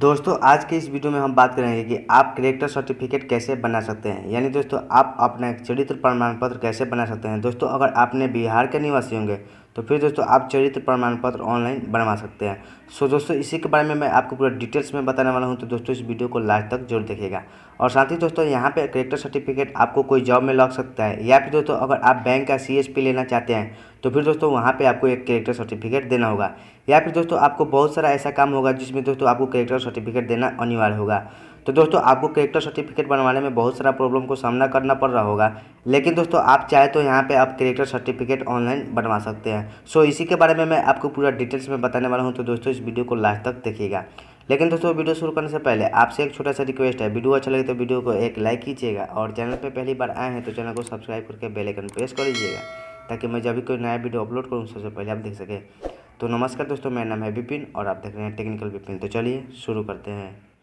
दोस्तों आज के इस वीडियो में हम बात करेंगे कि आप करेक्टर सर्टिफिकेट कैसे बना सकते हैं यानी दोस्तों आप अपना चरित्र प्रमाण पत्र कैसे बना सकते हैं दोस्तों अगर आपने बिहार के निवासी होंगे तो फिर दोस्तों आप चरित्र प्रमाण पत्र ऑनलाइन बनवा सकते हैं सो दोस्तों इसी के बारे में मैं आपको पूरा डिटेल्स में बताने वाला हूँ तो दोस्तों इस वीडियो को लास्ट तक जरूर देखिएगा और साथ ही दोस्तों यहाँ पे करेक्टर सर्टिफिकेट आपको कोई जॉब में लग सकता है या फिर दोस्तों अगर आप बैंक का सी लेना चाहते हैं तो फिर दोस्तों वहाँ पे आपको एक करेक्टर सर्टिफिकेट देना होगा या फिर दोस्तों आपको बहुत सारा ऐसा काम होगा जिसमें दोस्तों आपको करेक्टर सर्टिफिकेट देना अनिवार्य होगा तो दोस्तों आपको करेक्टर सर्टिफिकेट बनवाने में बहुत सारा प्रॉब्लम को सामना करना पड़ रहा होगा लेकिन दोस्तों आप चाहे तो यहाँ पे आप करेक्टर सर्टिफिकेट ऑनलाइन बनवा सकते हैं सो इसी के बारे में मैं आपको पूरा डिटेल्स में बताने वाला हूँ तो दोस्तों इस वीडियो को लास्ट तक देखिएगा लेकिन दोस्तों वीडियो शुरू करने से पहले आपसे एक छोटा सा रिक्वेस्ट है वीडियो अच्छा लगे तो वीडियो को एक लाइक कीजिएगा और चैनल पर पहली बार आए हैं तो चैनल को सब्सक्राइब करके बेलाइकन प्रेस कर लीजिएगा ताकि मैं जब भी कोई नया वीडियो अपलोड करूँ सबसे पहले आप देख सकें तो नमस्कार दोस्तों मेरा नाम है विपिन और आप देख रहे हैं टेक्निकल विपिन तो चलिए शुरू करते हैं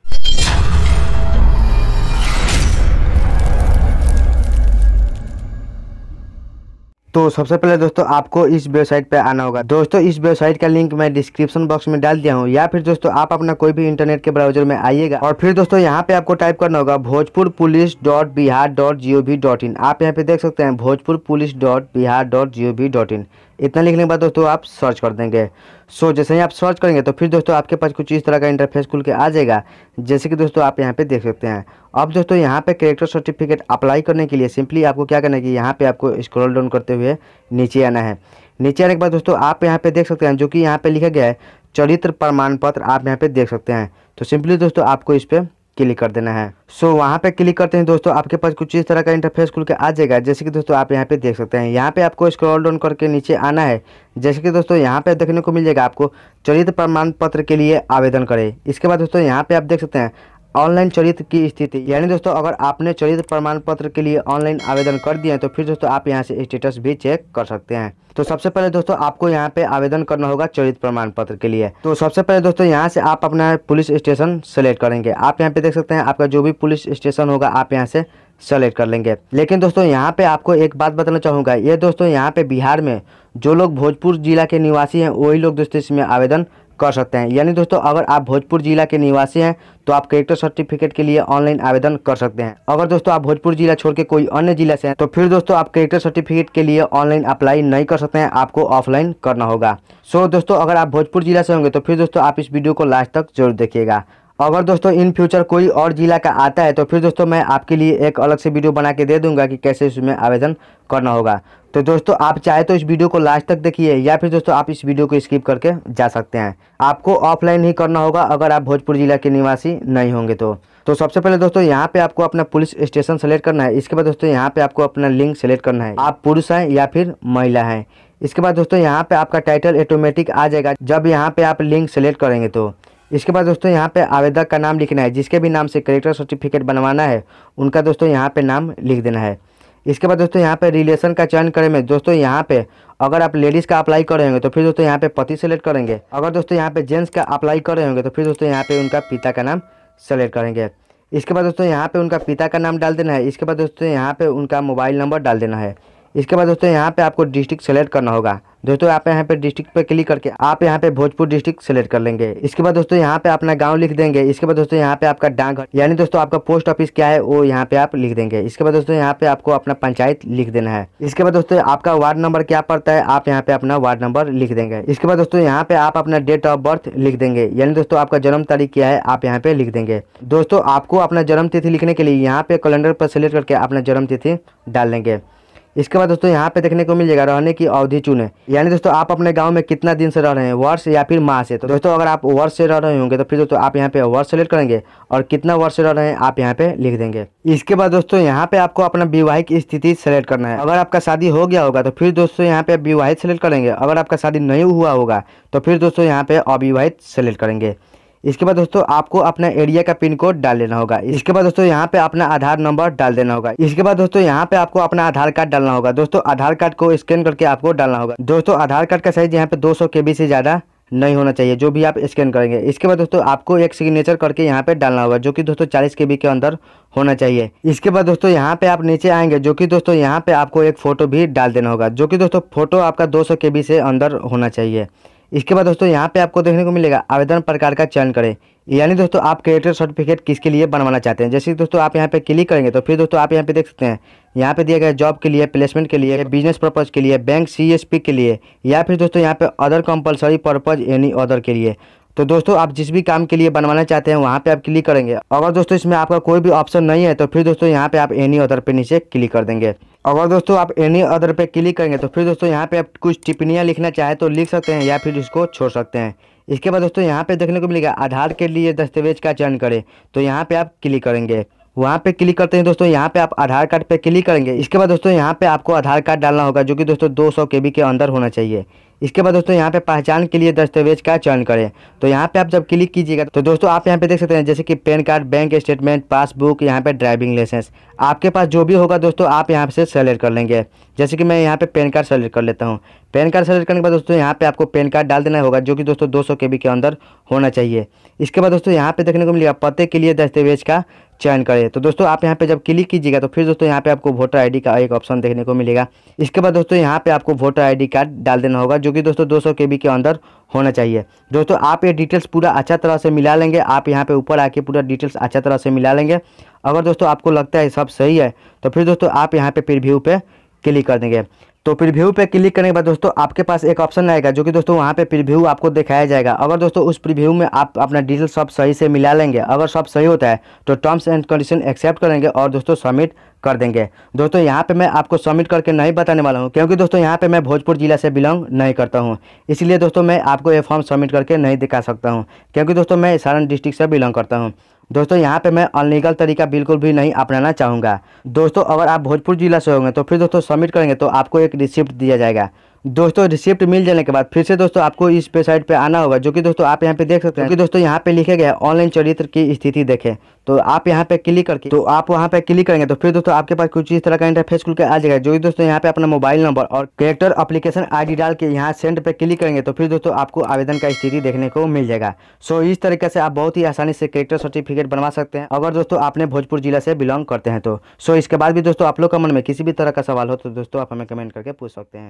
तो सबसे पहले दोस्तों आपको इस वेबसाइट पे आना होगा दोस्तों इस वेबसाइट का लिंक मैं डिस्क्रिप्शन बॉक्स में डाल दिया हूँ या फिर दोस्तों आप अपना कोई भी इंटरनेट के ब्राउजर में आइएगा और फिर दोस्तों यहाँ पे आपको टाइप करना होगा Bhojpur police dot Bihar dot G O V dot in आप यहाँ पे देख सकते हैं Bhojpur police dot Bihar dot G O V dot in इतना लिखने के बाद दोस्तों आप सर्च कर देंगे सो so, जैसे ही आप सर्च करेंगे तो फिर दोस्तों आपके पास कुछ इस तरह का इंटरफेस खुल के आ जाएगा जैसे कि दोस्तों आप यहाँ पे देख सकते हैं अब दोस्तों यहाँ पे करेक्टर सर्टिफिकेट अप्लाई करने के लिए सिंपली आपको क्या करना है कि यहाँ पे आपको स्क्रॉल डाउन करते हुए नीचे आना है नीचे आने के बाद दोस्तों आप यहाँ पे देख सकते हैं जो कि यहाँ पे लिखा गया है चरित्र प्रमाण पत्र आप यहाँ पे देख सकते हैं तो सिंपली दोस्तों आपको इस पर क्लिक कर देना है सो so, वहाँ पे क्लिक करते हैं दोस्तों आपके पास कुछ इस तरह का इंटरफेस खुल के आ जाएगा जैसे कि दोस्तों आप यहाँ पे देख सकते हैं यहाँ पे आपको स्क्रॉल डाउन करके नीचे आना है जैसे कि दोस्तों यहाँ पे देखने को मिल जाएगा आपको चरित्र प्रमाण पत्र के लिए आवेदन करें इसके बाद दोस्तों यहाँ पे आप देख सकते हैं ऑनलाइन चरित्र की स्थिति यानी दोस्तों अगर आपने चरित्र प्रमाण पत्र के लिए ऑनलाइन आवेदन कर दिया है तो फिर दोस्तों आप यहाँ से स्टेटस भी चेक कर सकते हैं तो सबसे पहले दोस्तों आपको यहाँ पे आवेदन करना होगा चरित्र प्रमाण पत्र के लिए तो सबसे पहले दोस्तों यहाँ से आप अपना पुलिस स्टेशन सेलेक्ट करेंगे आप यहाँ पे देख सकते हैं आपका जो भी पुलिस स्टेशन होगा आप यहाँ से सेलेक्ट कर लेंगे लेकिन दोस्तों यहाँ पे आपको एक बात बताना चाहूँगा ये दोस्तों यहाँ पे बिहार में जो लोग भोजपुर जिला के निवासी हैं वही लोग दोस्तों इसमें आवेदन कर सकते हैं यानी दोस्तों अगर आप भोजपुर जिला के निवासी हैं तो आप करेक्टर सर्टिफिकेट के लिए ऑनलाइन आवेदन कर सकते हैं अगर दोस्तों आप भोजपुर जिला छोड़ के कोई अन्य जिला से हैं तो फिर दोस्तों आप करेक्टर सर्टिफिकेट के लिए ऑनलाइन अप्लाई नहीं कर सकते हैं आपको ऑफलाइन करना होगा सो दोस्तों अगर आप भोजपुर जिला से होंगे तो फिर दोस्तों आप इस वीडियो को लास्ट तक जरूर देखिएगा अगर दोस्तों इन फ्यूचर कोई और ज़िला का आता है तो फिर दोस्तों मैं आपके लिए एक अलग से वीडियो बना के दे दूंगा कि कैसे इसमें आवेदन करना होगा तो दोस्तों आप चाहे तो इस वीडियो को लास्ट तक देखिए या फिर दोस्तों आप इस वीडियो को स्किप करके जा सकते हैं आपको ऑफलाइन ही करना होगा अगर आप भोजपुर ज़िला के निवासी नहीं होंगे तो तो सबसे पहले दोस्तों यहाँ पे आपको अपना पुलिस स्टेशन सेलेक्ट करना है इसके बाद दोस्तों यहाँ पे आपको अपना लिंक सेलेक्ट करना है आप पुरुष हैं या फिर महिला हैं इसके बाद दोस्तों यहाँ पे आपका टाइटल ऑटोमेटिक आ जाएगा जब यहाँ पे आप लिंक सेलेक्ट करेंगे तो इसके बाद दोस्तों यहाँ पे आवेदक का नाम लिखना है जिसके भी नाम से करेक्टर सर्टिफिकेट बनवाना है उनका दोस्तों यहाँ पे नाम लिख देना है इसके बाद दोस्तों यहाँ पे रिलेशन का चयन करें में दोस्तों यहाँ पे अगर आप लेडीज़ का अप्लाई करेंगे तो फिर दोस्तों यहाँ पे पति सेलेक्ट करेंगे अगर दोस्तों यहाँ पे जेंट्स का अप्लाई करेंगे तो फिर दोस्तों यहाँ पे उनका पिता का नाम सेलेक्ट करेंगे इसके बाद दोस्तों यहाँ पे उनका पिता का नाम डाल देना है इसके बाद दोस्तों यहाँ पे उनका मोबाइल नंबर डाल देना है इसके बाद दोस्तों यहाँ पे आपको डिस्ट्रिक्ट सेलेक्ट करना होगा दोस्तों आप यहाँ पे डिस्ट्रिक्ट पे क्लिक करके आप यहाँ पे भोजपुर डिस्ट्रिक्ट सेलेक्ट कर लेंगे इसके बाद दोस्तों यहाँ पे अपना गांव लिख देंगे इसके बाद दोस्तों यहाँ पे आपका डाकघर यानी दोस्तों आपका पोस्ट ऑफिस क्या है वो यहाँ पे आप लिख देंगे इसके बाद दोस्तों यहाँ पे आपको अपना पंचायत लिख देना है इसके बाद दोस्तों आपका वार्ड नंबर क्या पड़ता है आप यहाँ पे अपना वार्ड नंबर लिख देंगे इसके बाद दोस्तों यहाँ पे आप अपना डेट ऑफ बर्थ लिख देंगे यानी दोस्तों आपका जन्म तारीख क्या है आप यहाँ पे लिख देंगे दोस्तों आपको अपना जन्म तिथि लिखने के लिए यहाँ पे कैलेंडर पर सेलेक्ट करके अपना जन्म तिथि डाल देंगे इसके बाद दोस्तों यहाँ पे देखने को मिल जाएगा रहने की अवधि चुने यानी दोस्तों आप अपने गांव में कितना दिन से रह रहे हैं वर्ष या फिर माह से तो दोस्तों अगर आप वर्ष से रह रहे होंगे तो फिर दोस्तों आप यहाँ पे वर्ष सेलेक्ट करेंगे और कितना वर्ष से रह रहे हैं आप यहाँ पे लिख देंगे इसके बाद दोस्तों यहाँ पे आपको अपना विवाहिक स्थिति सेलेक्ट करना है अगर आपका शादी हो गया होगा तो फिर दोस्तों यहाँ पे विवाहित सेलेक्ट करेंगे अगर आपका शादी नहीं हुआ होगा तो फिर दोस्तों यहाँ पे अविवाहित सेलेक्ट करेंगे इसके बाद दोस्तों आपको अपना एरिया का पिन कोड डाल देना होगा इसके बाद दोस्तों यहाँ पे अपना आधार नंबर डाल देना होगा इसके बाद दोस्तों यहाँ पे आपको अपना आधार कार्ड डालना होगा दोस्तों आधार कार्ड को स्कैन करके आपको डालना होगा दोस्तों आधार कार्ड का साइज यहाँ पे के बी से ज़्यादा नहीं होना चाहिए जो भी आप स्कैन करेंगे इसके बाद दोस्तों आपको एक सिग्नेचर करके यहाँ पे डालना होगा जो कि दोस्तों चालीस के के अंदर होना चाहिए इसके बाद दोस्तों यहाँ पे आप नीचे आएंगे जो कि दोस्तों यहाँ पे आपको एक फोटो भी डाल देना होगा जो कि दोस्तों फोटो आपका सौ के से अंदर होना चाहिए इसके बाद दोस्तों यहाँ पे आपको देखने को मिलेगा आवेदन प्रकार का चयन करें यानी दोस्तों आप क्रिएटर सर्टिफिकेट किसके लिए बनवाना चाहते हैं जैसे दोस्तों आप यहाँ पे क्लिक करेंगे तो फिर दोस्तों आप यहाँ पे देख सकते हैं यहाँ पे दिया गया जॉब के लिए प्लेसमेंट के लिए बिजनेस पर्पज के लिए बैंक सी के लिए या फिर दोस्तों यहाँ पे अदर कंपल्सरी पर्पज यानी अदर के लिए तो दोस्तों आप जिस भी काम के लिए बनवाना चाहते हैं वहाँ पे आप क्लिक करेंगे अगर दोस्तों इसमें आपका कोई भी ऑप्शन नहीं है तो फिर दोस्तों यहाँ पे आप एनी अदर पे नीचे क्लिक कर देंगे अगर दोस्तों आप एनी अदर पे क्लिक करेंगे तो फिर दोस्तों यहाँ पे आप कुछ टिप्पणियाँ लिखना चाहे तो लिख सकते हैं या फिर उसको छोड़ सकते हैं इसके बाद दोस्तों यहाँ पे देखने को मिलेगा आधार के लिए दस्तावेज का चयन करें तो यहाँ पे आप क्लिक करेंगे वहाँ पे क्लिक करते हैं दोस्तों यहाँ पे आप आधार कार्ड पे क्लिक करेंगे इसके बाद दोस्तों यहाँ पे आपको आधार कार्ड डालना होगा जो कि दोस्तों 200 बी के अंदर होना चाहिए इसके बाद दोस्तों यहाँ पे पहचान के लिए दस्तावेज का चयन करें तो यहाँ पे आप जब क्लिक कीजिएगा तो दोस्तों आप यहाँ पे देख सकते हैं जैसे कि PAN card bank statement passbook यहाँ पे ड्राइविंग लाइसेंस आपके पास जो भी होगा दोस्तों आप यहाँ से सेलेक्ट कर लेंगे जैसे कि मैं यहाँ पे पैन कार्ड सेलेक्ट कर लेता हूँ पैन कार्ड सेलेक्ट करने के बाद दोस्तों यहाँ पे आपको पैन कार्ड डाल देना होगा जो कि दोस्तों दो सौ के अंदर होना चाहिए इसके बाद दोस्तों यहाँ पे देखने को मिलेगा पते के लिए दस्तावेज का चयन करें तो दोस्तों आप यहाँ पे जब क्लिक कीजिएगा तो फिर दोस्तों यहाँ पे आपको वोटर आईडी का एक ऑप्शन देखने को मिलेगा इसके बाद दोस्तों यहाँ पे आपको वोटर आईडी कार्ड डाल देना होगा जो कि दोस्तों 200 सौ के अंदर होना चाहिए दोस्तों आप ये डिटेल्स पूरा अच्छा तरह से मिला लेंगे आप यहाँ पे ऊपर आके पूरा डिटेल्स अच्छा तरह से मिला लेंगे अगर दोस्तों आपको लगता है सब सही है तो फिर दोस्तों आप यहाँ पे प्रिव्यू पे क्लिक कर देंगे तो प्रिव्यू पे क्लिक करने के बाद दोस्तों आपके पास एक ऑप्शन आएगा जो कि दोस्तों वहाँ पे प्रिव्यू आपको दिखाया जाएगा अगर दोस्तों उस प्रिव्यू में आप अपना डिटेल सब सही से मिला लेंगे अगर सब सही होता है तो टर्म्स एंड कंडीशन एक्सेप्ट करेंगे और दोस्तों सबमिट कर देंगे दोस्तों यहाँ पे मैं आपको सबमिट करके नहीं बताने वाला हूँ क्योंकि दोस्तों यहाँ पे मैं भोजपुर ज़िला से बिलोंग नहीं करता हूँ इसलिए दोस्तों मैं आपको ये फॉर्म सबमिट करके नहीं दिखा सकता हूँ क्योंकि दोस्तों मैं सारण डिस्ट्रिक्ट से बिलोंग करता हूँ दोस्तों यहाँ पे मैं अनलीगल तरीका बिल्कुल भी नहीं अपनाना चाहूँगा दोस्तों अगर आप भोजपुर जिला से होंगे तो फिर दोस्तों सबमिट करेंगे तो आपको एक रिसिप्ट दिया जाएगा दोस्तों रिसिप्ट मिल जाने के बाद फिर से दोस्तों आपको इस वेबसाइट पे आना होगा जो कि दोस्तों आप यहाँ पे देख सकते हैं क्योंकि दोस्तों यहाँ पे लिखे गए ऑनलाइन चरित्र की स्थिति देखें तो आप यहाँ पे क्लिक करके तो आप वहाँ पे क्लिक करेंगे तो फिर दोस्तों आपके पास कुछ इस तरह का इंटरफेस खुल के आ जाएगा जो कि दोस्तों यहाँ पे अपना मोबाइल नंबर और करेक्टर अपलीकेशन आई डाल के यहाँ सेंड पे क्लिक करेंगे तो फिर दोस्तों आपको आवेदन का स्थिति देखने को मिल जाएगा सो इस तरीके से आप बहुत ही आसानी से करेक्टर सर्टिफिकेट बनवा सकते हैं अगर दोस्तों आपने भोजपुर जिला से बिलोंग करते हैं तो सो इसके बाद भी दोस्तों आप लोग का मन में किसी भी तरह का सवाल हो तो दोस्तों आप हमें कमेंट करके पूछ सकते हैं